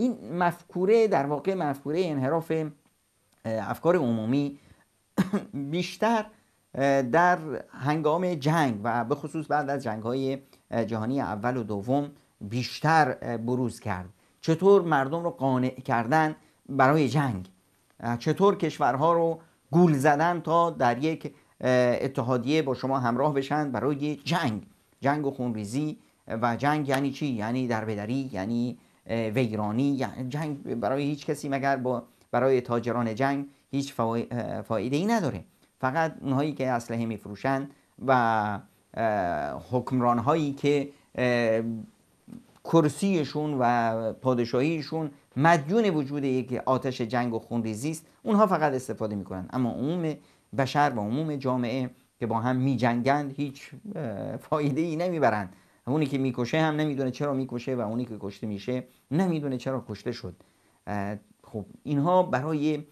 این مفکوره در واقع مفکوره انحراف افکار عمومی بیشتر در هنگام جنگ و به خصوص بعد از جنگ های جهانی اول و دوم بیشتر بروز کرد چطور مردم رو قانع کردن برای جنگ چطور کشورها رو گول زدن تا در یک اتحادیه با شما همراه بشن برای جنگ جنگ و خونریزی و جنگ یعنی چی؟ یعنی دربدری یعنی ویرانی یعنی جنگ برای هیچ کسی مگر با برای تاجران جنگ هیچ فایده ای نداره فقط اونهایی که اسلحه میفروشند و حکمران هایی که کرسیشون و پادشاهیشون مدیون وجود یک آتش جنگ و خونریزی است اونها فقط استفاده میکنن اما عموم بشر و عموم جامعه که با هم میجنگند هیچ فایده ای نمیبرند اونی که میکشه هم نمیدونه چرا میکشه و اونی که کشته میشه نمیدونه چرا کشته شد خب اینها برای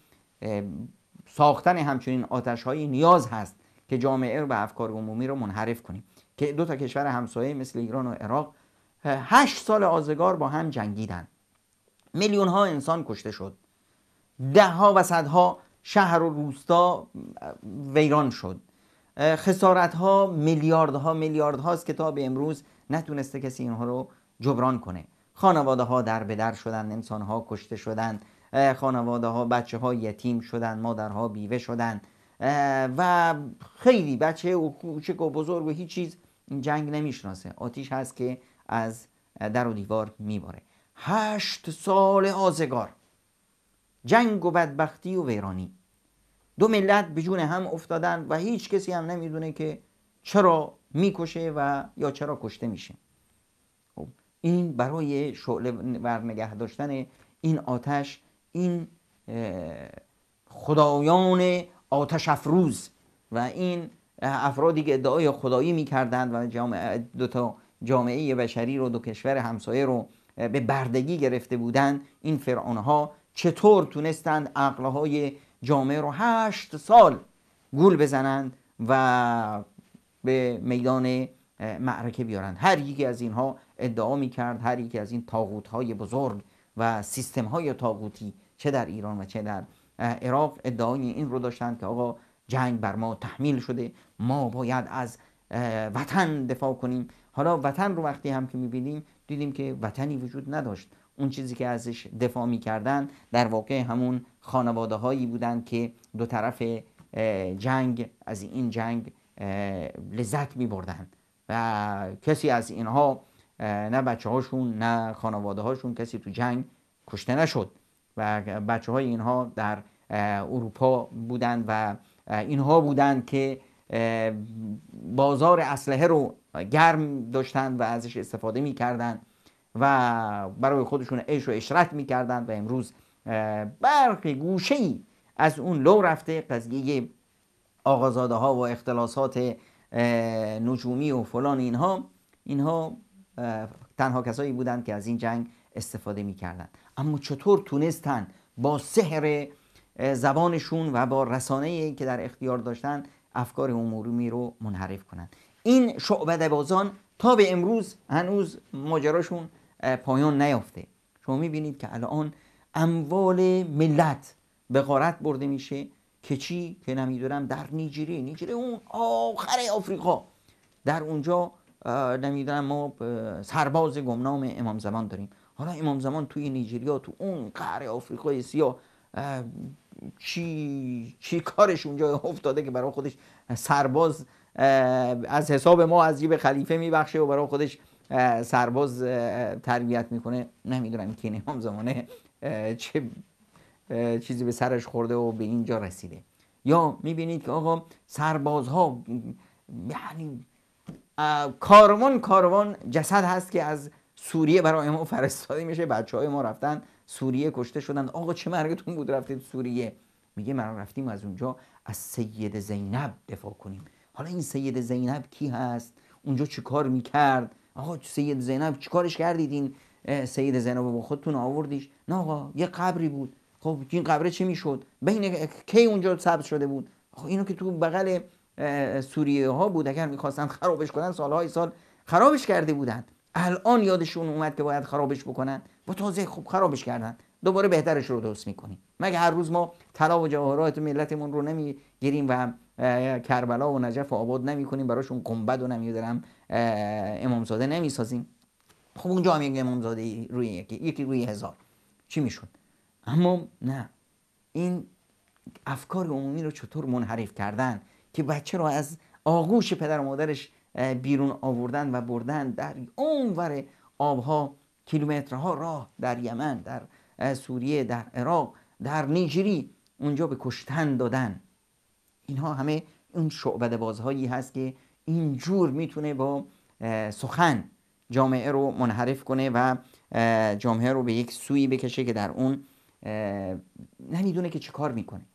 ساختن همچنین آتش نیاز هست که جامعه رو به افکار عمومی رو منحرف کنیم که دو تا کشور همسایه مثل ایران و عراق هشت سال آزگار با هم جنگیدن میلیون ها انسان کشته شد ده و صدها شهر و روستا ویران شد خسارت ها میلیارد ها میلیارد هاست که تا به امروز نتونسته کسی اینها رو جبران کنه خانواده ها در بدر شدن انسان ها کشته شدن خانواده ها بچه ها یتیم شدن مادرها بیوه شدن و خیلی بچه و کوچک و بزرگ و هیچ چیز جنگ نمیشناسه آتیش هست که از در و دیوار میباره هشت سال آزگار جنگ و بدبختی و ویرانی دو ملت به جون هم افتادن و هیچ کسی هم نمیدونه که چرا میکشه و یا چرا کشته میشه خب، این برای شعله بر نگه داشتن این آتش این خدایان آتش افروز و این افرادی که ادعای خدایی میکردند و جامعه دو تا جامعه بشری رو دو کشور همسایه رو به بردگی گرفته بودند این ها چطور تونستند های جامعه رو هشت سال گول بزنند و به میدان معرکه بیارند هر یکی از اینها ادعا می کرد هر یکی از این تاغوت های بزرگ و سیستم های تاغوتی چه در ایران و چه در عراق ادعای این رو داشتند که آقا جنگ بر ما تحمیل شده ما باید از وطن دفاع کنیم حالا وطن رو وقتی هم که میبینیم دیدیم که وطنی وجود نداشت اون چیزی که ازش دفاع میکردن در واقع همون خانواده هایی بودند که دو طرف جنگ از این جنگ لذت می بردن و کسی از اینها نه بچه هاشون نه خانواده هاشون کسی تو جنگ کشته نشد و بچه های اینها در اروپا بودند و اینها بودند که بازار اسلحه رو گرم داشتند و ازش استفاده می و برای خودشون عیش و اشرت می و امروز برق گوشه ای از اون لو رفته قضیه آغازاده ها و اختلاسات نجومی و فلان اینها اینها تنها کسایی بودند که از این جنگ استفاده میکردند اما چطور تونستن با سحر زبانشون و با رسانه که در اختیار داشتن افکار عمومی رو منحرف کنند این شعبده بازان تا به امروز هنوز ماجراشون پایان نیافته شما میبینید که الان اموال ملت به غارت برده میشه که چی که نمیدونم در نیجریه نیجریه اون آخر آفریقا در اونجا نمیدونم ما سرباز گمنام امام زمان داریم حالا امام زمان توی نیجریا تو اون قهر آفریقای سیاه چی چی کارش اونجا افتاده که برای خودش سرباز از حساب ما از جیب خلیفه میبخشه و برای خودش سرباز تربیت میکنه نمیدونم که این امام زمانه چه چیزی به سرش خورده و به اینجا رسیده یا میبینید که آقا سربازها یعنی کاروان کاروان جسد هست که از سوریه برای ما فرستاده میشه بچه های ما رفتن سوریه کشته شدن آقا چه مرگتون بود رفتید سوریه میگه ما رفتیم از اونجا از سید زینب دفاع کنیم حالا این سید زینب کی هست اونجا کار میکرد آقا سید زینب چیکارش کردید این سید زینب با خودتون آوردیش نه آقا یه قبری بود خب این قبره چی میشد بین کی اونجا ثبت شده بود خب اینو که تو بغل سوریه ها بود اگر میخواستن خرابش کنن سالهای سال خرابش کرده بودند الان یادشون اومد که باید خرابش بکنن با تازه خوب خرابش کردن دوباره بهترش رو درست میکنیم مگه هر روز ما طلا و جواهرات ملتمون رو نمیگیریم و کربلا و نجف و آباد نمیکنیم براشون گنبد و نمیدارم امامزاده نمیسازیم خب اونجا هم یک امامزاده روی یکی یکی روی هزار چی میشد اما نه این افکار عمومی رو چطور منحرف کردن که بچه رو از آغوش پدر و مادرش بیرون آوردن و بردن در اونور آبها کیلومترها راه در یمن در سوریه در عراق در نیجری اونجا به کشتن دادن اینها همه اون شعبده بازهایی هست که اینجور میتونه با سخن جامعه رو منحرف کنه و جامعه رو به یک سوی بکشه که در اون نمیدونه که چه کار میکنه